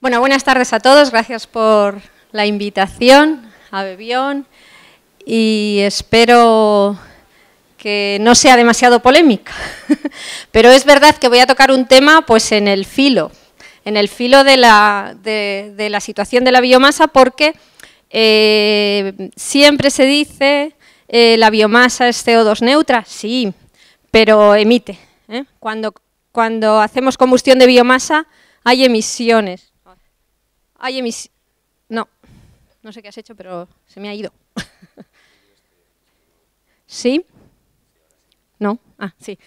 Bueno, buenas tardes a todos. Gracias por la invitación a Bebión y espero que no sea demasiado polémica. Pero es verdad que voy a tocar un tema pues en el filo, en el filo de la, situación de la biomasa porque eh, siempre se dice eh, la biomasa es CO2 neutra, sí, pero emite. ¿eh? cuando hacemos combustión de biomasa hay emisiones. Hay No, no sé qué has hecho, pero se me ha ido. ¿Sí? No, ah, sí.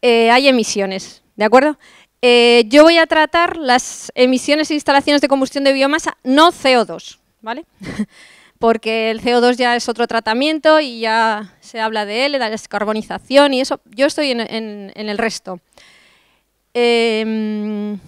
Eh, hay emisiones, ¿de acuerdo? Eh, yo voy a tratar las emisiones e instalaciones de combustión de biomasa, no CO2, ¿vale? Porque el CO2 ya es otro tratamiento y ya se habla de él, de la descarbonización y eso. Yo estoy en, el resto. Em,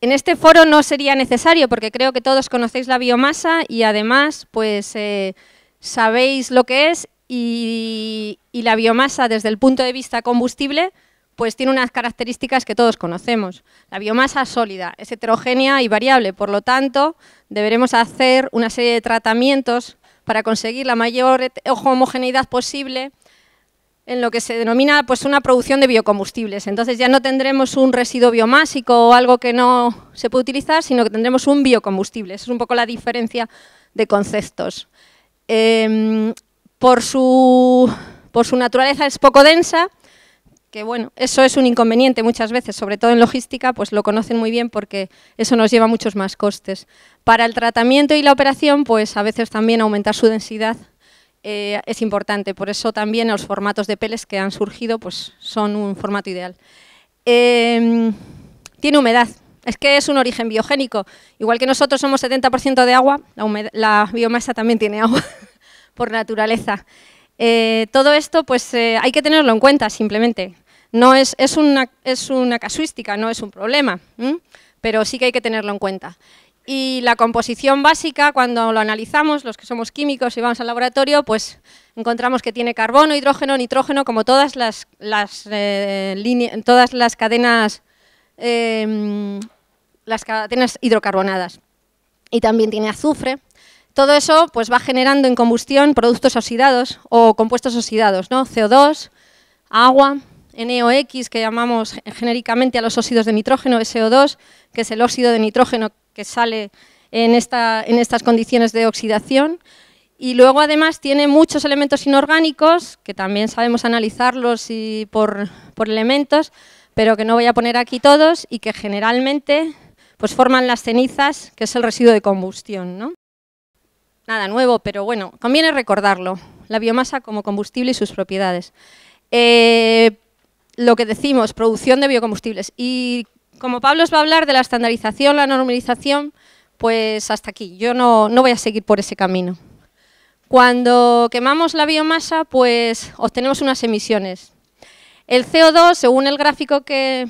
en este foro no sería necesario porque creo que todos conocéis la biomasa y además pues eh, sabéis lo que es y, la biomasa desde el punto de vista combustible pues tiene unas características que todos conocemos. La biomasa sólida es heterogénea y variable, por lo tanto deberemos hacer una serie de tratamientos para conseguir la mayor homogeneidad posible en lo que se denomina pues, una producción de biocombustibles. Entonces ya no tendremos un residuo biomásico o algo que no se puede utilizar, sino que tendremos un biocombustible. es un poco la diferencia de conceptos. Em, por, su, por su naturaleza es poco densa, que bueno, eso es un inconveniente muchas veces, sobre todo en logística, pues lo conocen muy bien porque eso nos lleva muchos más costes. Para el tratamiento y la operación, pues a veces también aumentar su densidad eh, es importante. Por eso también los formatos de peles que han surgido pues, son un formato ideal. Em, tiene humedad. Es que es un origen biogénico. Igual que nosotros somos 70% de agua, la, biomasa también tiene agua por naturaleza. Eh, todo esto pues eh, hay que tenerlo en cuenta simplemente. No es, es, una, es una casuística, no es un problema, pero sí que hay que tenerlo en cuenta. Y la composición básica, cuando lo analizamos, los que somos químicos y vamos al laboratorio, pues encontramos que tiene carbono, hidrógeno, nitrógeno, como todas las, eh, todas las cadenas, em, las cadenas hidrocarbonadas. Y también tiene azufre. Todo eso pues, va generando en combustión productos oxidados o compuestos oxidados, ¿no? CO2, agua, NOx, que llamamos genéricamente a los óxidos de nitrógeno, SO2, que es el óxido de nitrógeno que sale en, estas condiciones de oxidación. Y luego además tiene muchos elementos inorgánicos, que también sabemos analizarlos por, elementos, pero que no voy a poner aquí todos y que generalmente pues, forman las cenizas, que es el residuo de combustión. ¿no? Nada nuevo, pero bueno, conviene recordarlo, la biomasa como combustible y sus propiedades. Eh, lo que decimos, producción de biocombustibles. Y como Pablo os va a hablar de la estandarización, la normalización, pues hasta aquí. Yo no, voy a seguir por ese camino. Cuando quemamos la biomasa, pues obtenemos unas emisiones. El CO2, según el gráfico que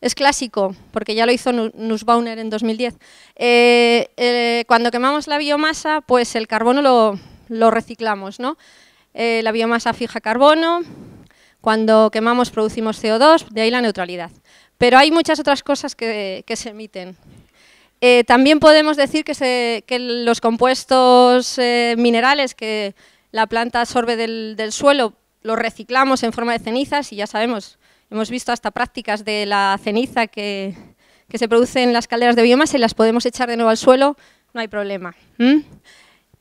es clásico, porque ya lo hizo Nussbaumer en 2010, eh, eh, cuando quemamos la biomasa, pues el carbono lo, reciclamos. ¿no? Eh, la biomasa fija carbono, cuando quemamos producimos CO2, de ahí la neutralidad. Pero hay muchas otras cosas que, se emiten. Eh, también podemos decir que, los compuestos eh, minerales que la planta absorbe del, suelo los reciclamos en forma de cenizas y ya sabemos, hemos visto hasta prácticas de la ceniza que, se produce en las calderas de biomasa y las podemos echar de nuevo al suelo, no hay problema.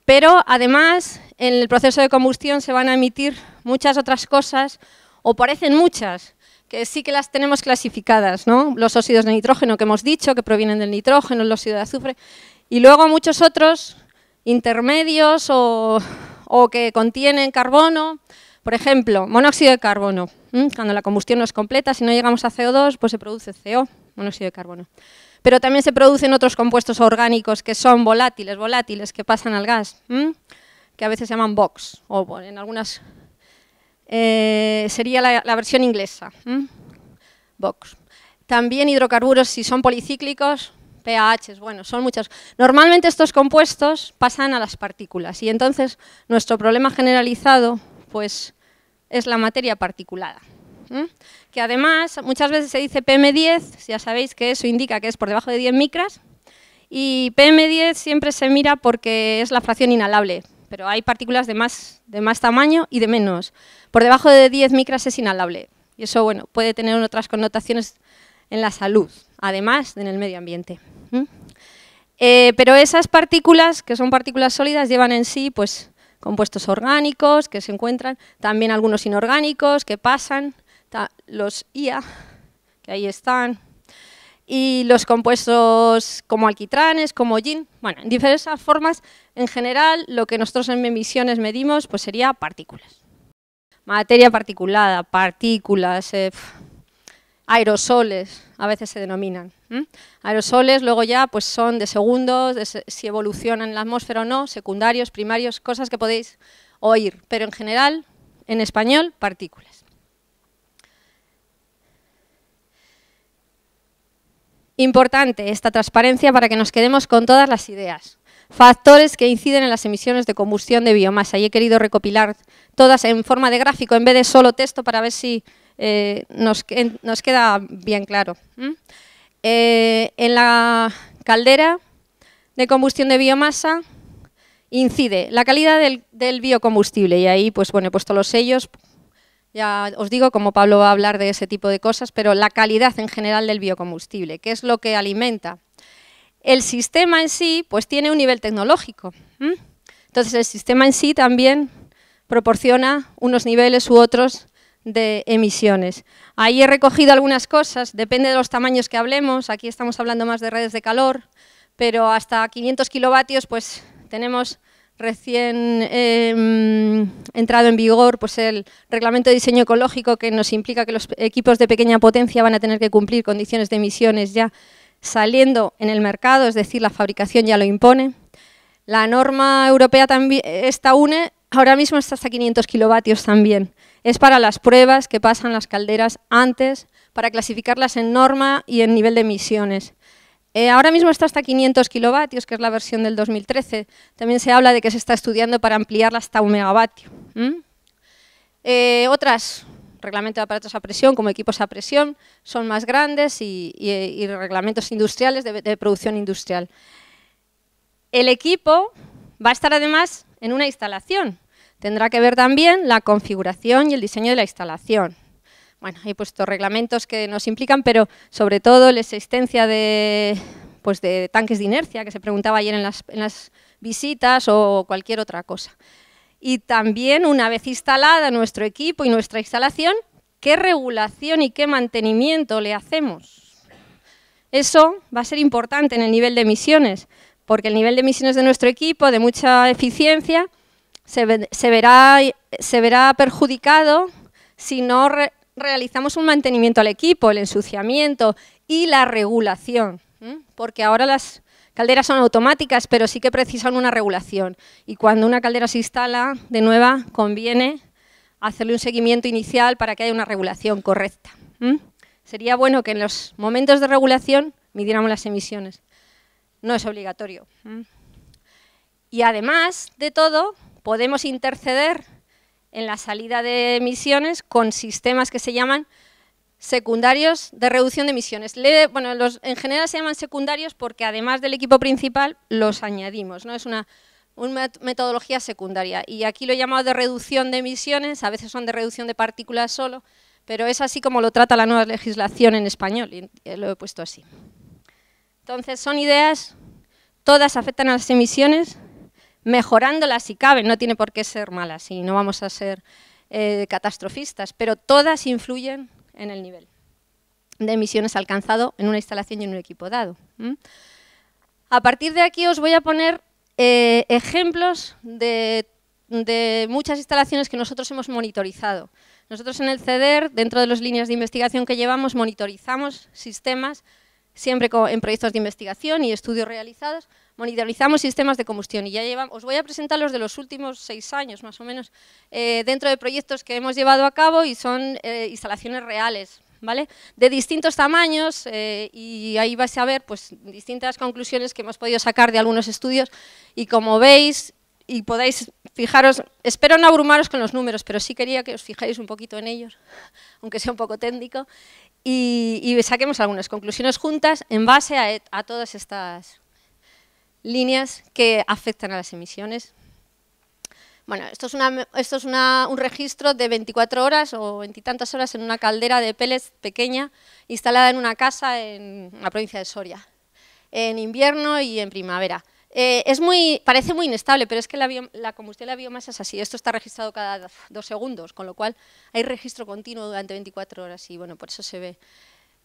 Pero además en el proceso de combustión se van a emitir muchas otras cosas o parecen muchas, que sí que las tenemos clasificadas, ¿no? Los óxidos de nitrógeno que hemos dicho, que provienen del nitrógeno, el óxido de azufre, y luego muchos otros intermedios o, que contienen carbono, por ejemplo, monóxido de carbono. Cuando la combustión no es completa, si no llegamos a CO2, pues se produce CO, monóxido de carbono. Pero también se producen otros compuestos orgánicos que son volátiles, volátiles, que pasan al gas, que a veces se llaman box o en algunas eh, sería la, versión inglesa, Box. Vox. También hidrocarburos, si son policíclicos, pH, bueno, son muchos. Normalmente estos compuestos pasan a las partículas y entonces nuestro problema generalizado pues, es la materia particulada. Que además muchas veces se dice PM10, ya sabéis que eso indica que es por debajo de 10 micras, y PM10 siempre se mira porque es la fracción inhalable, pero hay partículas de más, tamaño y de menos. Por debajo de 10 micras es inhalable y eso bueno, puede tener otras connotaciones en la salud, además en el medio ambiente. ¿Mm? Eh, pero esas partículas, que son partículas sólidas, llevan en sí pues, compuestos orgánicos que se encuentran, también algunos inorgánicos que pasan, los IA, que ahí están, y los compuestos como alquitranes, como gin, bueno, en diversas formas, en general lo que nosotros en emisiones medimos pues sería partículas. Materia particulada, partículas, eh, aerosoles, a veces se denominan. Aerosoles luego ya pues son de segundos, si evolucionan en la atmósfera o no, secundarios, primarios, cosas que podéis oír, pero en general, en español, partículas. Importante esta transparencia para que nos quedemos con todas las ideas. Factores que inciden en las emisiones de combustión de biomasa y he querido recopilar todas en forma de gráfico en vez de solo texto para ver si eh, nos, queda bien claro. Eh, en la caldera de combustión de biomasa incide la calidad del, del, biocombustible y ahí pues bueno he puesto los sellos ya os digo, como Pablo va a hablar de ese tipo de cosas, pero la calidad en general del biocombustible, que es lo que alimenta. El sistema en sí, pues tiene un nivel tecnológico. Entonces el sistema en sí también proporciona unos niveles u otros de emisiones. Ahí he recogido algunas cosas, depende de los tamaños que hablemos, aquí estamos hablando más de redes de calor, pero hasta 500 kilovatios pues tenemos recién em, entrado en vigor pues el reglamento de diseño ecológico que nos implica que los equipos de pequeña potencia van a tener que cumplir condiciones de emisiones ya saliendo en el mercado, es decir, la fabricación ya lo impone. La norma europea también, esta UNE, ahora mismo está hasta 500 kilovatios también. Es para las pruebas que pasan las calderas antes, para clasificarlas en norma y en nivel de emisiones. Eh, ahora mismo está hasta 500 kilovatios, que es la versión del 2013. También se habla de que se está estudiando para ampliarla hasta un megavatio. Eh, otras, reglamentos de aparatos a presión, como equipos a presión, son más grandes y, reglamentos industriales de producción industrial. El equipo va a estar además en una instalación. Tendrá que ver también la configuración y el diseño de la instalación bueno, hay puestos reglamentos que nos implican, pero sobre todo la existencia de, pues de tanques de inercia, que se preguntaba ayer en las, visitas o cualquier otra cosa. Y también, una vez instalada nuestro equipo y nuestra instalación, ¿qué regulación y qué mantenimiento le hacemos? Eso va a ser importante en el nivel de emisiones, porque el nivel de emisiones de nuestro equipo, de mucha eficiencia, se, verá, se verá perjudicado si no realizamos un mantenimiento al equipo, el ensuciamiento y la regulación, porque ahora las calderas son automáticas, pero sí que precisan una regulación. Y cuando una caldera se instala de nueva, conviene hacerle un seguimiento inicial para que haya una regulación correcta. Sería bueno que en los momentos de regulación midiéramos las emisiones. No es obligatorio. Y además de todo, podemos interceder en la salida de emisiones con sistemas que se llaman secundarios de reducción de emisiones. bueno, los, en general se llaman secundarios porque además del equipo principal los añadimos, ¿no? Es una, metodología secundaria y aquí lo he llamado de reducción de emisiones, a veces son de reducción de partículas solo, pero es así como lo trata la nueva legislación en español, y lo he puesto así. Entonces son ideas, todas afectan a las emisiones, mejorándolas si cabe, no tiene por qué ser malas y no vamos a ser eh, catastrofistas, pero todas influyen en el nivel de emisiones alcanzado en una instalación y en un equipo dado. A partir de aquí os voy a poner eh, ejemplos de, muchas instalaciones que nosotros hemos monitorizado. Nosotros en el CEDER, dentro de las líneas de investigación que llevamos, monitorizamos sistemas siempre en proyectos de investigación y estudios realizados monitorizamos sistemas de combustión y ya llevamos, os voy a presentar los de los últimos seis años más o menos eh, dentro de proyectos que hemos llevado a cabo y son eh, instalaciones reales. ¿Vale? de distintos tamaños eh, y ahí vais a ver pues, distintas conclusiones que hemos podido sacar de algunos estudios y como veis y podéis fijaros, espero no abrumaros con los números, pero sí quería que os fijáis un poquito en ellos, aunque sea un poco técnico, y, saquemos algunas conclusiones juntas en base a, a todas estas líneas que afectan a las emisiones. Bueno, esto es, esto es un registro de 24 horas o veintitantas horas en una caldera de pellets pequeña instalada en una casa en la provincia de Soria, en invierno y en primavera. Eh, es muy, parece muy inestable, pero es que la, combustión de la biomasa es así. Esto está registrado cada dos segundos, con lo cual hay registro continuo durante 24 horas y bueno, por eso se ve.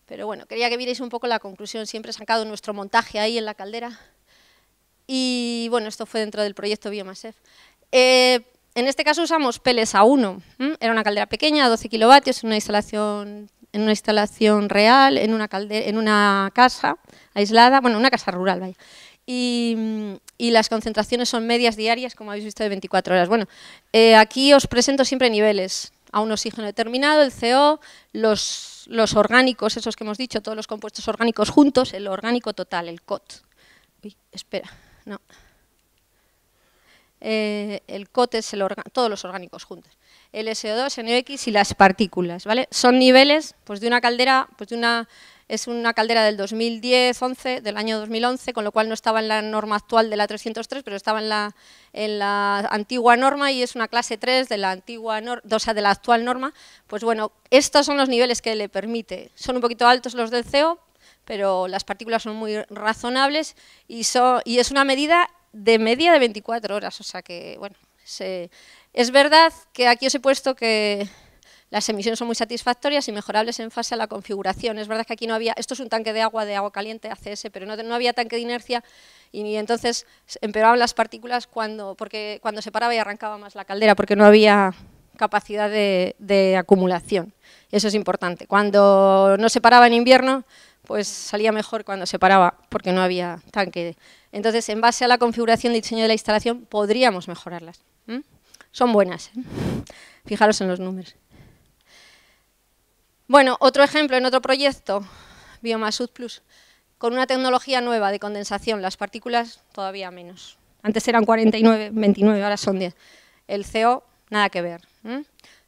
Pero bueno, quería que vierais un poco la conclusión. Siempre he sacado nuestro montaje ahí en la caldera. Y bueno, esto fue dentro del proyecto Biomasef. Eh, en este caso usamos Peles A1. Era una caldera pequeña, 12 kilovatios, en una instalación, en una instalación real, en una, en una casa aislada, bueno, una casa rural, vaya. Y, las concentraciones son medias diarias, como habéis visto, de 24 horas. Bueno, eh, aquí os presento siempre niveles, a un oxígeno determinado, el CO, los, los, orgánicos, esos que hemos dicho, todos los compuestos orgánicos juntos, el orgánico total, el COT. Uy, espera. No. Eh, el COT es el todos los orgánicos juntos. El SO2, NOx y las partículas, ¿vale? Son niveles pues, de una caldera, pues de una es una caldera del 2010-11, del año 2011, con lo cual no estaba en la norma actual de la 303, pero estaba en la, en la antigua norma y es una clase 3 de la antigua norma, o sea, de la actual norma. Pues bueno, estos son los niveles que le permite. Son un poquito altos los del CO pero las partículas son muy razonables y, y es una medida de media de 24 horas, o sea que, bueno, es verdad que aquí os he puesto que las emisiones son muy satisfactorias y mejorables en fase a la configuración. Es verdad que aquí no había, esto es un tanque de agua, de agua caliente, ACS, pero no, no había tanque de inercia y entonces empeoraban las partículas cuando, porque, cuando se paraba y arrancaba más la caldera, porque no había capacidad de, de acumulación. Eso es importante. Cuando no se paraba en invierno, pues salía mejor cuando se paraba porque no había tanque. Entonces, en base a la configuración de diseño de la instalación, podríamos mejorarlas. Son buenas. ¿eh? Fijaros en los números. Bueno, otro ejemplo en otro proyecto, Biomasud Plus, con una tecnología nueva de condensación, las partículas todavía menos. Antes eran 49, 29, ahora son 10. El CO, nada que ver.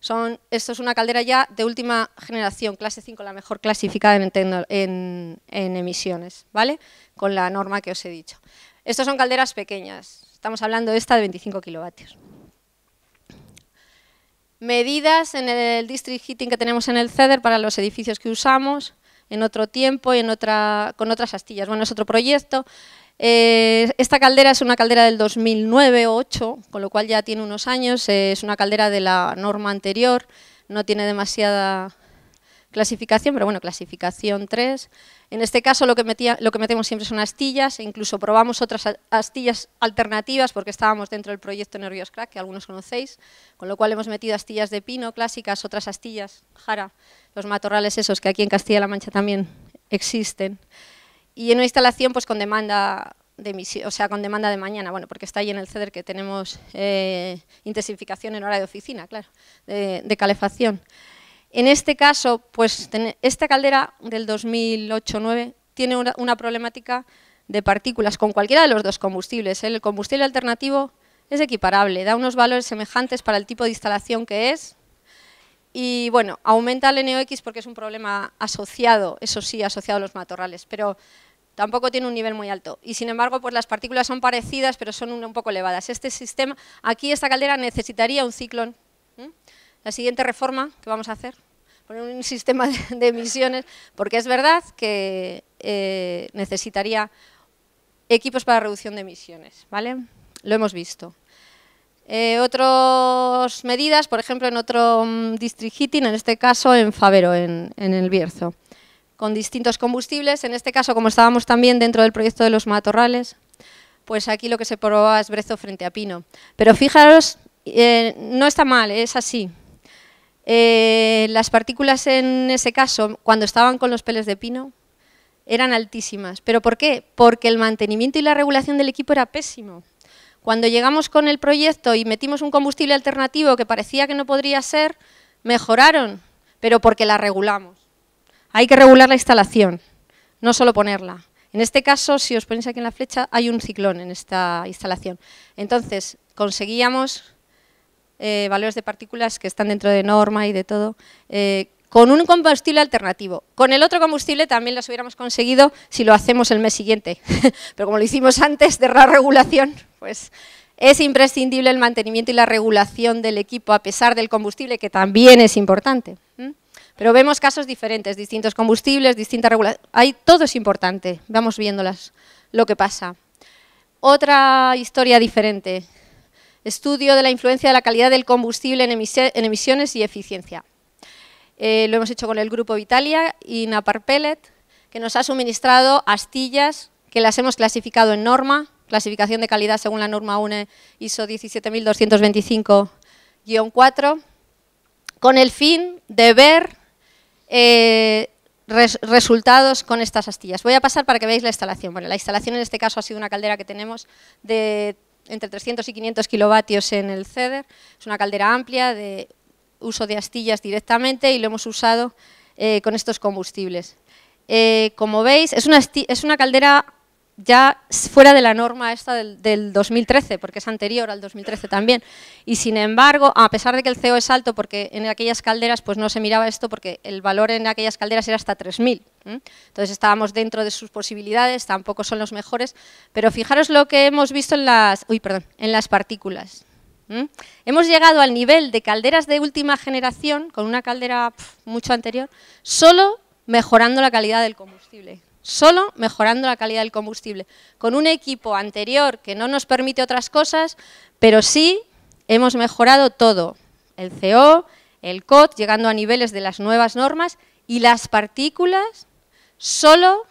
Son, esto es una caldera ya de última generación, clase 5, la mejor clasificada en, emisiones, ¿vale? Con la norma que os he dicho. Estas son calderas pequeñas, estamos hablando de esta de 25 kilovatios. Medidas en el district heating que tenemos en el CEDER para los edificios que usamos, en otro tiempo y en otra, con otras astillas. Bueno, es otro proyecto. Eh, esta caldera es una caldera del 2009 o con lo cual ya tiene unos años, eh, es una caldera de la norma anterior, no tiene demasiada clasificación, pero bueno, clasificación 3. En este caso lo que, lo que metemos siempre son astillas, e incluso probamos otras astillas alternativas porque estábamos dentro del proyecto Nervios Crack, que algunos conocéis, con lo cual hemos metido astillas de pino clásicas, otras astillas, jara, los matorrales esos que aquí en Castilla-La Mancha también existen y en una instalación pues con demanda de o sea, con demanda de mañana, bueno, porque está ahí en el CEDER que tenemos eh, intensificación en hora de oficina, claro, de, calefacción. En este caso, pues esta caldera del 2008-9 tiene una, problemática de partículas con cualquiera de los dos combustibles. El combustible alternativo es equiparable, da unos valores semejantes para el tipo de instalación que es, y bueno, aumenta el NOx porque es un problema asociado, eso sí, asociado a los matorrales, pero tampoco tiene un nivel muy alto. Y sin embargo, pues las partículas son parecidas, pero son un poco elevadas. Este sistema, aquí esta caldera necesitaría un ciclón. La siguiente reforma que vamos a hacer, poner un sistema de emisiones, porque es verdad que eh, necesitaría equipos para reducción de emisiones, ¿vale? Lo hemos visto. Eh, otras medidas, por ejemplo, en otro mm, district heating, en este caso en Favero, en, el Bierzo, con distintos combustibles. En este caso, como estábamos también dentro del proyecto de los matorrales, pues aquí lo que se probaba es brezo frente a pino. Pero fijaros, eh, no está mal, eh, es así. las partículas en ese caso, cuando estaban con los peles de pino, eran altísimas. ¿Pero por qué? Porque el mantenimiento y la regulación del equipo era pésimo. Cuando llegamos con el proyecto y metimos un combustible alternativo que parecía que no podría ser, mejoraron, pero porque la regulamos. Hay que regular la instalación, no solo ponerla. En este caso, si os ponéis aquí en la flecha, hay un ciclón en esta instalación. Entonces, conseguíamos eh, valores de partículas que están dentro de norma y de todo, eh, con un combustible alternativo. Con el otro combustible también las hubiéramos conseguido si lo hacemos el mes siguiente, pero como lo hicimos antes de la regulación, pues es imprescindible el mantenimiento y la regulación del equipo a pesar del combustible, que también es importante. Pero vemos casos diferentes, distintos combustibles, distintas regulaciones, Ahí todo es importante, vamos viéndolas, lo que pasa. Otra historia diferente, estudio de la influencia de la calidad del combustible en, emisiones y eficiencia. Eh, lo hemos hecho con el grupo Vitalia y Napar que nos ha suministrado astillas que las hemos clasificado en norma, clasificación de calidad según la norma UNE ISO 17225-4, con el fin de ver eh, resultados con estas astillas. Voy a pasar para que veáis la instalación. Bueno, la instalación en este caso ha sido una caldera que tenemos de entre 300 y 500 kilovatios en el CEDER. Es una caldera amplia de uso de astillas directamente y lo hemos usado eh, con estos combustibles. Eh, como veis, es una, es una, caldera ya fuera de la norma esta del, 2013, porque es anterior al 2013 también. Y sin embargo, a pesar de que el CO es alto, porque en aquellas calderas pues no se miraba esto, porque el valor en aquellas calderas era hasta 3.000. Entonces estábamos dentro de sus posibilidades, tampoco son los mejores, pero fijaros lo que hemos visto en las, en las partículas. ¿Mm? Hemos llegado al nivel de calderas de última generación, con una caldera mucho anterior, solo mejorando la calidad del combustible solo mejorando la calidad del combustible, con un equipo anterior que no nos permite otras cosas, pero sí hemos mejorado todo, el CO, el COT, llegando a niveles de las nuevas normas, y las partículas solo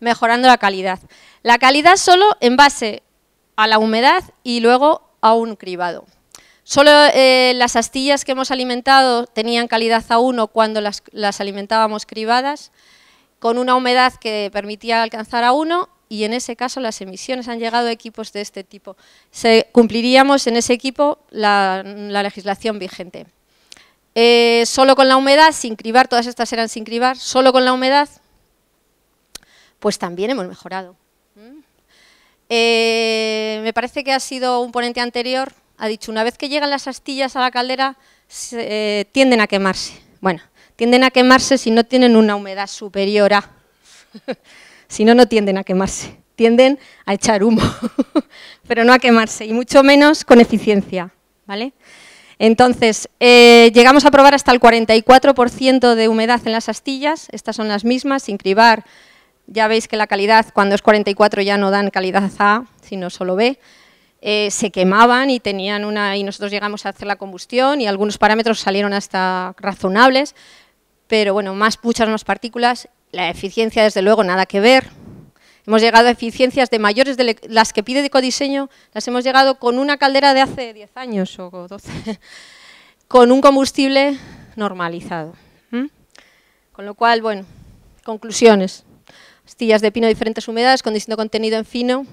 mejorando la calidad. La calidad solo en base a la humedad y luego a un cribado. Solo eh, las astillas que hemos alimentado tenían calidad A1 cuando las, alimentábamos cribadas, con una humedad que permitía alcanzar A1 y en ese caso las emisiones han llegado a equipos de este tipo. Se, cumpliríamos en ese equipo la, legislación vigente. Eh, solo con la humedad, sin cribar, todas estas eran sin cribar, solo con la humedad, pues también hemos mejorado. Eh, me parece que ha sido un ponente anterior, ha dicho, una vez que llegan las astillas a la caldera, eh, tienden a quemarse. Bueno, tienden a quemarse si no tienen una humedad superior a... si no, no tienden a quemarse. Tienden a echar humo, pero no a quemarse, y mucho menos con eficiencia. ¿vale? Entonces, eh, llegamos a probar hasta el 44% de humedad en las astillas, estas son las mismas, sin cribar, ya veis que la calidad, cuando es 44 ya no dan calidad A, sino solo B. Eh, se quemaban y tenían una y nosotros llegamos a hacer la combustión y algunos parámetros salieron hasta razonables, pero bueno, más puchas, más partículas, la eficiencia desde luego nada que ver. Hemos llegado a eficiencias de mayores de las que pide de codiseño, las hemos llegado con una caldera de hace 10 años o 12, con un combustible normalizado. Con lo cual, bueno, conclusiones. Astillas de pino de diferentes humedades con distinto contenido en fino.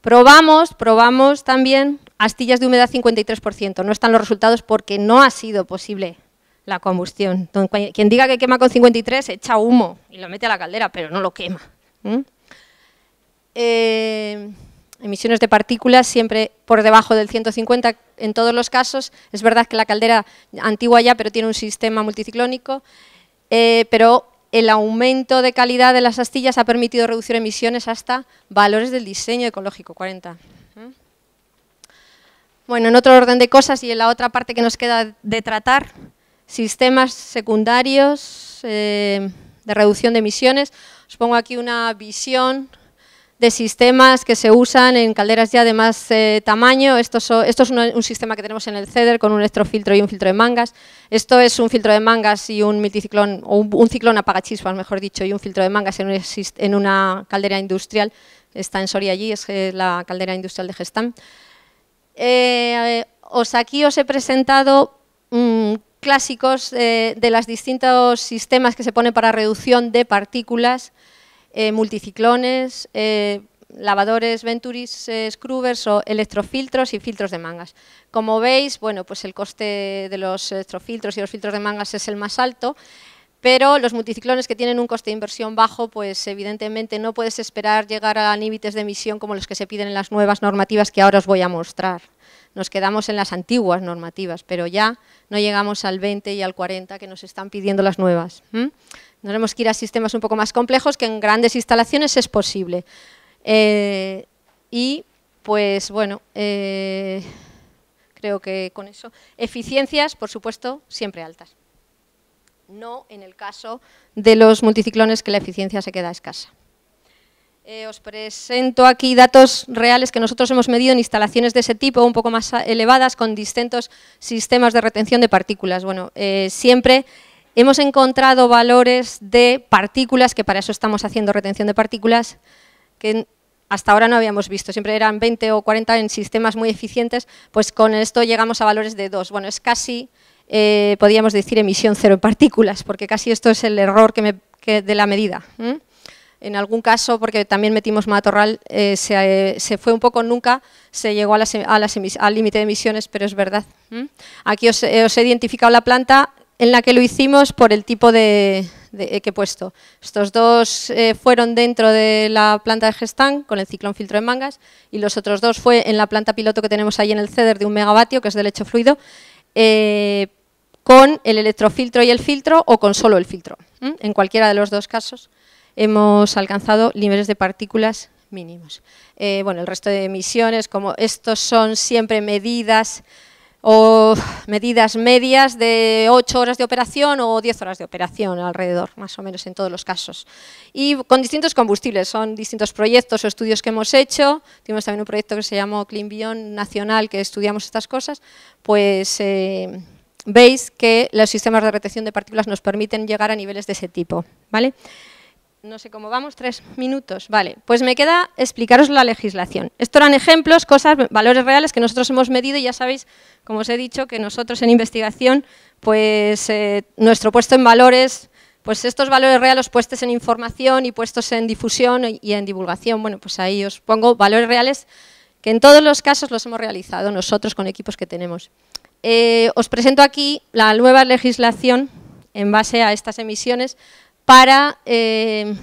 Probamos, probamos también astillas de humedad 53%. No están los resultados porque no ha sido posible la combustión. quien diga que quema con 53 echa humo y lo mete a la caldera, pero no lo quema. Eh, emisiones de partículas siempre por debajo del 150 en todos los casos. Es verdad que la caldera antigua ya, pero tiene un sistema multiciclónico. Eh, pero el aumento de calidad de las astillas ha permitido reducir emisiones hasta valores del diseño ecológico, 40. ¿Mm? Bueno, en otro orden de cosas y en la otra parte que nos queda de tratar, sistemas secundarios eh, de reducción de emisiones. Os pongo aquí una visión de sistemas que se usan en calderas ya de más eh, tamaño. Esto, esto es un, sistema que tenemos en el CEDER con un electrofiltro y un filtro de mangas. Esto es un filtro de mangas y un multiciclón, o un, ciclón apagachispas, mejor dicho, y un filtro de mangas en, una caldera industrial. Está en Soria allí, es eh, la caldera industrial de Gestam. Eh, os aquí os he presentado mm, clásicos de los distintos sistemas que se ponen para reducción de partículas eh, multiciclones, eh, lavadores Venturis eh, scrubers, o electrofiltros y filtros de mangas. Como veis, bueno, pues el coste de los electrofiltros y los filtros de mangas es el más alto, pero los multiciclones que tienen un coste de inversión bajo, pues evidentemente no puedes esperar llegar a límites de emisión como los que se piden en las nuevas normativas que ahora os voy a mostrar. Nos quedamos en las antiguas normativas, pero ya no llegamos al 20 y al 40 que nos están pidiendo las nuevas. Tenemos que ir a sistemas un poco más complejos que en grandes instalaciones es posible. Eh, y pues bueno, eh, creo que con eso. Eficiencias, por supuesto, siempre altas. No en el caso de los multiciclones que la eficiencia se queda escasa. Eh, os presento aquí datos reales que nosotros hemos medido en instalaciones de ese tipo, un poco más elevadas, con distintos sistemas de retención de partículas. Bueno, siempre hemos encontrado valores de partículas, que para eso estamos haciendo retención de partículas, que hasta ahora no habíamos visto, siempre eran 20 o 40 en sistemas muy eficientes, pues con esto llegamos a valores de 2. Bueno, es casi, eh, podríamos decir, emisión cero en partículas, porque casi esto es el error que, me, de la medida. En algún caso, porque también metimos matorral, eh, eh, se, fue un poco nunca, se llegó a al límite de emisiones, pero es verdad. Aquí os he identificado la planta, en la que lo hicimos por el tipo de, eh, que he puesto. Estos dos eh, fueron dentro de la planta de gestán con el ciclón filtro de mangas y los otros dos fue en la planta piloto que tenemos ahí en el CEDER de un megavatio, que es de lecho fluido, eh, con el electrofiltro y el filtro o con solo el filtro. En cualquiera de los dos casos hemos alcanzado niveles de partículas mínimos. bueno, el resto de emisiones, como estos son siempre medidas o medidas medias de 8 horas de operación o 10 horas de operación alrededor, más o menos en todos los casos. Y con distintos combustibles, son distintos proyectos o estudios que hemos hecho, tuvimos también un proyecto que se llamó Clean Beyond Nacional, que estudiamos estas cosas, pues... Eh, veis que los sistemas de retención de partículas nos permiten llegar a niveles de ese tipo. ¿vale? no sé cómo vamos, tres minutos. Vale, pues me queda explicaros la legislación. Estos eran ejemplos, cosas, valores reales que nosotros hemos medido y ya sabéis, como os he dicho, que nosotros en investigación, pues eh, nuestro puesto en valores, pues estos valores reales puestos en información y puestos en difusión y en divulgación. Bueno, pues ahí os pongo valores reales que en todos los casos los hemos realizado nosotros con equipos que tenemos. Eh, os presento aquí la nueva legislación en base a estas emisiones para eh,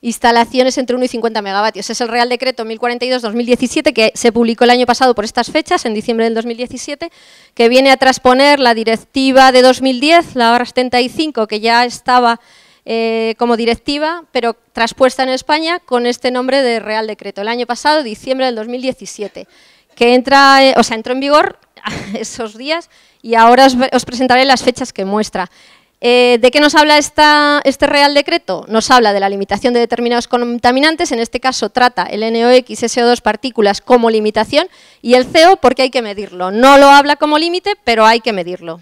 instalaciones entre 1 y 50 megavatios. Es el Real Decreto 1042-2017 que se publicó el año pasado por estas fechas, en diciembre del 2017, que viene a transponer la directiva de 2010, la barra 75, que ya estaba eh, como directiva, pero traspuesta en España con este nombre de Real Decreto. El año pasado, diciembre del 2017, que entra, eh, o sea, entró en vigor esos días y ahora os presentaré las fechas que muestra. Eh, ¿De qué nos habla este Real Decreto? Nos habla de la limitación de determinados contaminantes, en este caso trata el NOx, SO2, partículas como limitación y el CO porque hay que medirlo. No lo habla como límite, pero hay que medirlo.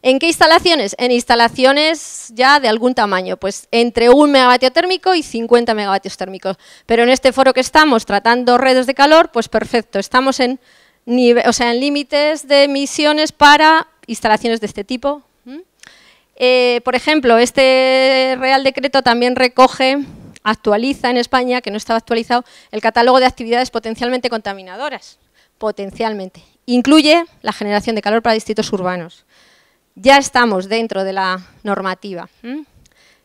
¿En qué instalaciones? En instalaciones ya de algún tamaño, pues entre un megavatio térmico y 50 megavatios térmicos. Pero en este foro que estamos tratando redes de calor, pues perfecto, estamos en, o en límites de emisiones para instalaciones de este tipo, eh, por ejemplo, este Real Decreto también recoge, actualiza en España, que no estaba actualizado, el catálogo de actividades potencialmente contaminadoras, potencialmente. Incluye la generación de calor para distritos urbanos. Ya estamos dentro de la normativa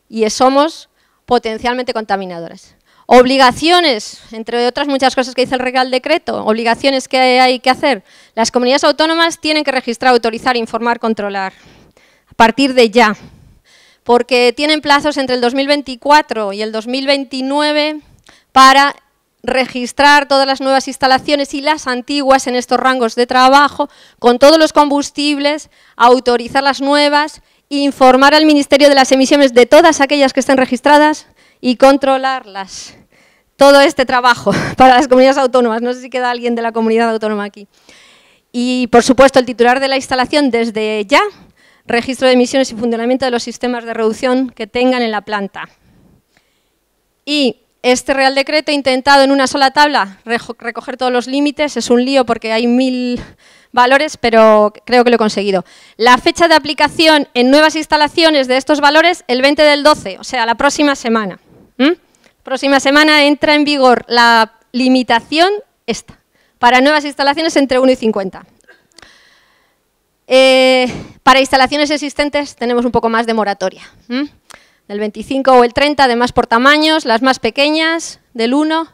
y somos potencialmente contaminadoras. Obligaciones, entre otras muchas cosas que dice el Real Decreto, obligaciones que hay que hacer. Las comunidades autónomas tienen que registrar, autorizar, informar, controlar partir de ya, porque tienen plazos entre el 2024 y el 2029 para registrar todas las nuevas instalaciones y las antiguas en estos rangos de trabajo, con todos los combustibles, autorizar las nuevas, informar al Ministerio de las Emisiones de todas aquellas que estén registradas y controlarlas. Todo este trabajo para las comunidades autónomas. No sé si queda alguien de la comunidad autónoma aquí. Y, por supuesto, el titular de la instalación desde ya registro de emisiones y funcionamiento de los sistemas de reducción que tengan en la planta. Y este Real Decreto intentado en una sola tabla recoger todos los límites, es un lío porque hay mil valores, pero creo que lo he conseguido. La fecha de aplicación en nuevas instalaciones de estos valores, el 20 del 12, o sea, la próxima semana. Próxima semana entra en vigor la limitación esta, para nuevas instalaciones entre 1 y 50. Eh, para instalaciones existentes tenemos un poco más de moratoria. Del 25 o el 30, además por tamaños, las más pequeñas, del 1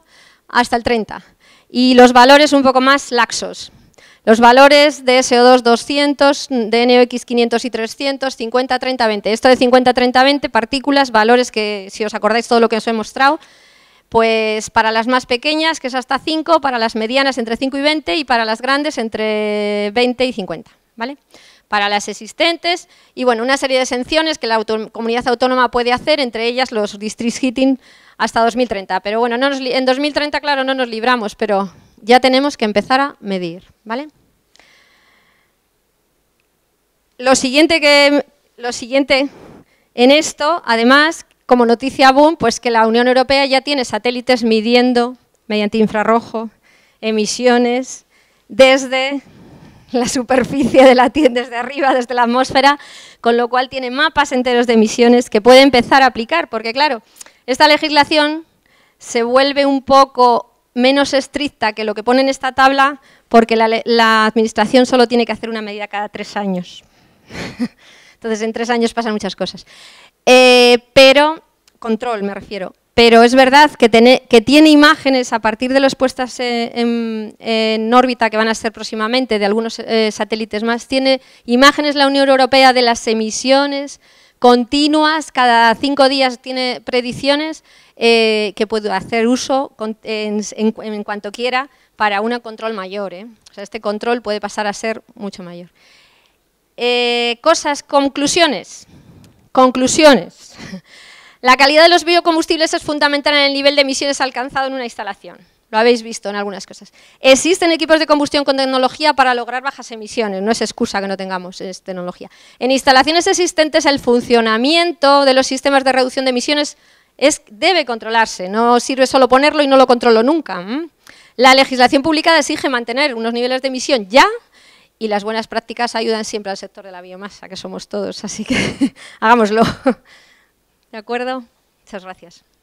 hasta el 30. Y los valores un poco más laxos. Los valores de SO2 200, de NOx 500 y 300, 50, 30, 20. Esto de 50, 30, 20, partículas, valores que, si os acordáis todo lo que os he mostrado, pues para las más pequeñas, que es hasta 5, para las medianas entre 5 y 20 y para las grandes entre 20 y 50. ¿vale? Para las existentes y bueno, una serie de exenciones que la comunidad autónoma puede hacer, entre ellas los district heating hasta 2030. Pero bueno, en 2030, claro, no nos libramos, pero ya tenemos que empezar a medir, ¿vale? Lo siguiente que lo siguiente en esto, además, como noticia boom, pues que la Unión Europea ya tiene satélites midiendo mediante infrarrojo emisiones desde la superficie de la tienda desde arriba, desde la atmósfera, con lo cual tiene mapas enteros de emisiones que puede empezar a aplicar, porque claro, esta legislación se vuelve un poco menos estricta que lo que pone en esta tabla, porque la, Administración solo tiene que hacer una medida cada tres años. Entonces, en tres años pasan muchas cosas. Eh, pero, control me refiero, pero es verdad que, tiene, imágenes a partir de las puestas eh, en, órbita que van a ser próximamente de algunos eh, satélites más, tiene imágenes la Unión Europea de las emisiones continuas, cada cinco días tiene predicciones eh, que puede hacer uso en, cuanto quiera para un control mayor. O sea, este control puede pasar a ser mucho mayor. cosas, conclusiones. Conclusiones. La calidad de los biocombustibles es fundamental en el nivel de emisiones alcanzado en una instalación. Lo habéis visto en algunas cosas. Existen equipos de combustión con tecnología para lograr bajas emisiones. No es excusa que no tengamos tecnología. En instalaciones existentes el funcionamiento de los sistemas de reducción de emisiones debe controlarse. No sirve solo ponerlo y no lo controlo nunca. La legislación pública exige mantener unos niveles de emisión ya y las buenas prácticas ayudan siempre al sector de la biomasa, que somos todos, así que hagámoslo. ¿De acuerdo? Muchas gracias.